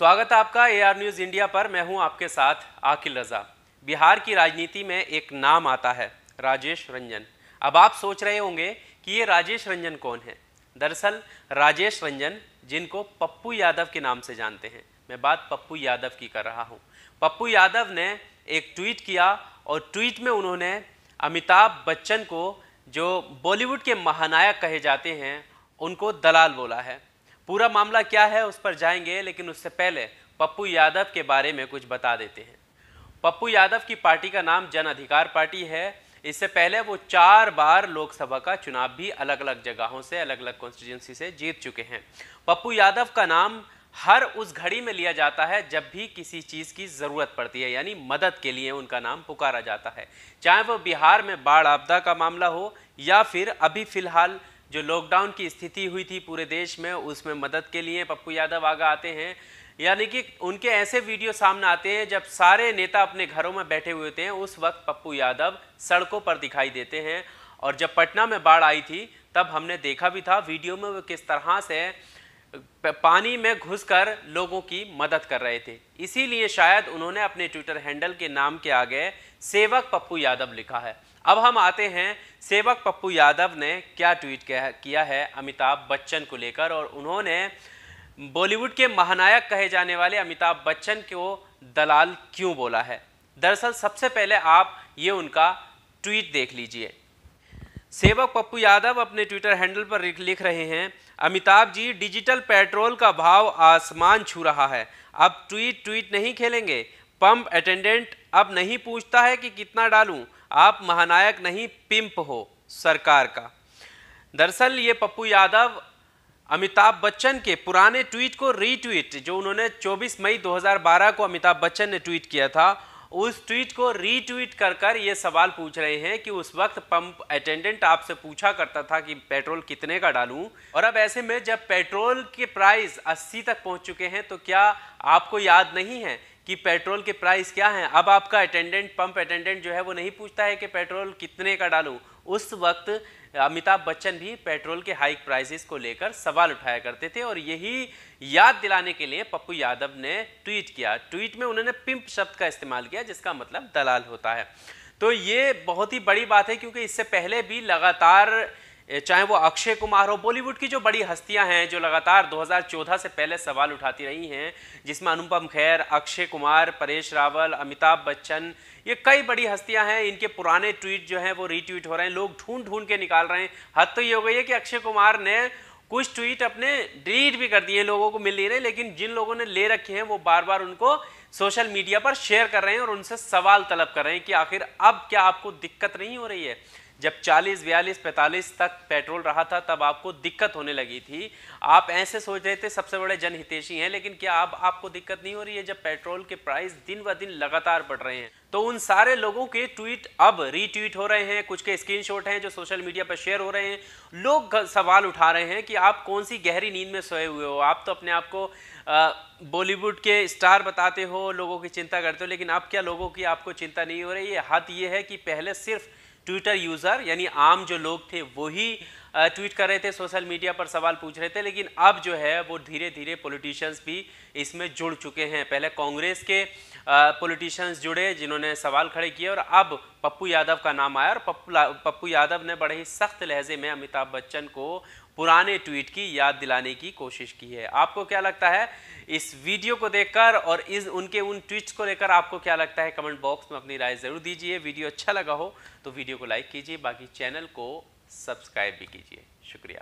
स्वागत आपका आपका एआर न्यूज़ इंडिया पर मैं हूं आपके साथ आकिल रजा बिहार की राजनीति में एक नाम आता है राजेश रंजन अब आप सोच रहे होंगे कि ये राजेश रंजन कौन है दरअसल राजेश रंजन जिनको पप्पू यादव के नाम से जानते हैं मैं बात पप्पू यादव की कर रहा हूँ पप्पू यादव ने एक ट्वीट किया और ट्वीट में उन्होंने अमिताभ बच्चन को जो बॉलीवुड के महानायक कहे जाते हैं उनको दलाल बोला है पूरा मामला क्या है उस पर जाएंगे लेकिन उससे पहले पप्पू यादव के बारे में कुछ बता देते हैं पप्पू यादव की पार्टी का नाम जन अधिकार पार्टी है इससे पहले वो चार बार लोकसभा का चुनाव भी अलग अलग जगहों से अलग अलग कॉन्स्टिट्यूंसी से जीत चुके हैं पप्पू यादव का नाम हर उस घड़ी में लिया जाता है जब भी किसी चीज़ की ज़रूरत पड़ती है यानी मदद के लिए उनका नाम पुकारा जाता है चाहे वो बिहार में बाढ़ आपदा का मामला हो या फिर अभी फिलहाल जो लॉकडाउन की स्थिति हुई थी पूरे देश में उसमें मदद के लिए पप्पू यादव आगे आते हैं यानी कि उनके ऐसे वीडियो सामने आते हैं जब सारे नेता अपने घरों में बैठे हुए होते हैं उस वक्त पप्पू यादव सड़कों पर दिखाई देते हैं और जब पटना में बाढ़ आई थी तब हमने देखा भी था वीडियो में वो किस तरह से पानी में घुसकर लोगों की मदद कर रहे थे इसीलिए शायद उन्होंने अपने ट्विटर हैंडल के नाम के आगे सेवक पप्पू यादव लिखा है अब हम आते हैं सेवक पप्पू यादव ने क्या ट्वीट किया है अमिताभ बच्चन को लेकर और उन्होंने बॉलीवुड के महानायक कहे जाने वाले अमिताभ बच्चन को दलाल क्यों बोला है दरअसल सबसे पहले आप ये उनका ट्वीट देख लीजिए सेवक पप्पू यादव अपने ट्विटर हैंडल पर लिख रहे हैं अमिताभ जी डिजिटल पेट्रोल का भाव आसमान छू रहा है अब ट्वीट ट्वीट नहीं खेलेंगे पंप अटेंडेंट अब नहीं पूछता है कि कितना डालूं आप महानायक नहीं पिंप हो सरकार का दरअसल ये पप्पू यादव अमिताभ बच्चन के पुराने ट्वीट को रीट्वीट जो उन्होंने 24 मई 2012 को अमिताभ बच्चन ने ट्वीट किया था उस ट्वीट को रीट्वीट कर कर ये सवाल पूछ रहे हैं कि उस वक्त पंप अटेंडेंट आपसे पूछा करता था कि पेट्रोल कितने का डालूं और अब ऐसे में जब पेट्रोल के प्राइस 80 तक पहुंच चुके हैं तो क्या आपको याद नहीं है कि पेट्रोल के प्राइस क्या हैं अब आपका अटेंडेंट पंप अटेंडेंट जो है वो नहीं पूछता है कि पेट्रोल कितने का डालूं उस वक्त अमिताभ बच्चन भी पेट्रोल के हाइक प्राइसेस को लेकर सवाल उठाया करते थे और यही याद दिलाने के लिए पप्पू यादव ने ट्वीट किया ट्वीट में उन्होंने पिंप शब्द का इस्तेमाल किया जिसका मतलब दलाल होता है तो ये बहुत ही बड़ी बात है क्योंकि इससे पहले भी लगातार चाहे वो अक्षय कुमार हो बॉलीवुड की जो बड़ी हस्तियां हैं जो लगातार 2014 से पहले सवाल उठाती रही हैं जिसमें अनुपम खैर अक्षय कुमार परेश रावल अमिताभ बच्चन ये कई बड़ी हस्तियां हैं इनके पुराने ट्वीट जो हैं वो रीट्वीट हो रहे हैं लोग ढूंढ ढूंढ के निकाल रहे हैं हद तो ये हो गई है कि अक्षय कुमार ने कुछ ट्वीट अपने डिलीट भी कर दिए लोगों को मिल नहीं रहे लेकिन जिन लोगों ने ले रखे हैं वो बार बार उनको सोशल मीडिया पर शेयर कर रहे हैं और उनसे सवाल तलब कर रहे हैं कि आखिर अब क्या आपको दिक्कत नहीं हो रही है जब 40, 42, 45 तक पेट्रोल रहा था तब आपको दिक्कत होने लगी थी आप ऐसे सोच रहे थे सबसे बड़े जनहितेशी हैं लेकिन क्या अब आप, आपको दिक्कत नहीं हो रही है जब पेट्रोल के प्राइस दिन ब दिन लगातार बढ़ रहे हैं तो उन सारे लोगों के ट्वीट अब रीट्वीट हो रहे हैं कुछ के स्क्रीनशॉट हैं जो सोशल मीडिया पर शेयर हो रहे हैं लोग सवाल उठा रहे हैं कि आप कौन सी गहरी नींद में सोए हुए हो आप तो अपने आप को बॉलीवुड के स्टार बताते हो लोगों की चिंता करते हो लेकिन अब क्या लोगों की आपको चिंता नहीं हो रही है हद ये है कि पहले सिर्फ ट्विटर यूज़र यानी आम जो लोग थे वही ट्वीट कर रहे थे सोशल मीडिया पर सवाल पूछ रहे थे लेकिन अब जो है वो धीरे धीरे पॉलिटिशियंस भी इसमें जुड़ चुके हैं पहले कांग्रेस के पॉलिटिशियंस जुड़े जिन्होंने सवाल खड़े किए और अब पप्पू यादव का नाम आया और पप्पू पप्पू यादव ने बड़े ही सख्त लहजे में अमिताभ बच्चन को पुराने ट्वीट की याद दिलाने की कोशिश की है आपको क्या लगता है इस वीडियो को देखकर और इस उनके उन ट्वीट्स को लेकर आपको क्या लगता है कमेंट बॉक्स में अपनी राय ज़रूर दीजिए वीडियो अच्छा लगा हो तो वीडियो को लाइक कीजिए बाकी चैनल को सब्सक्राइब भी कीजिए शुक्रिया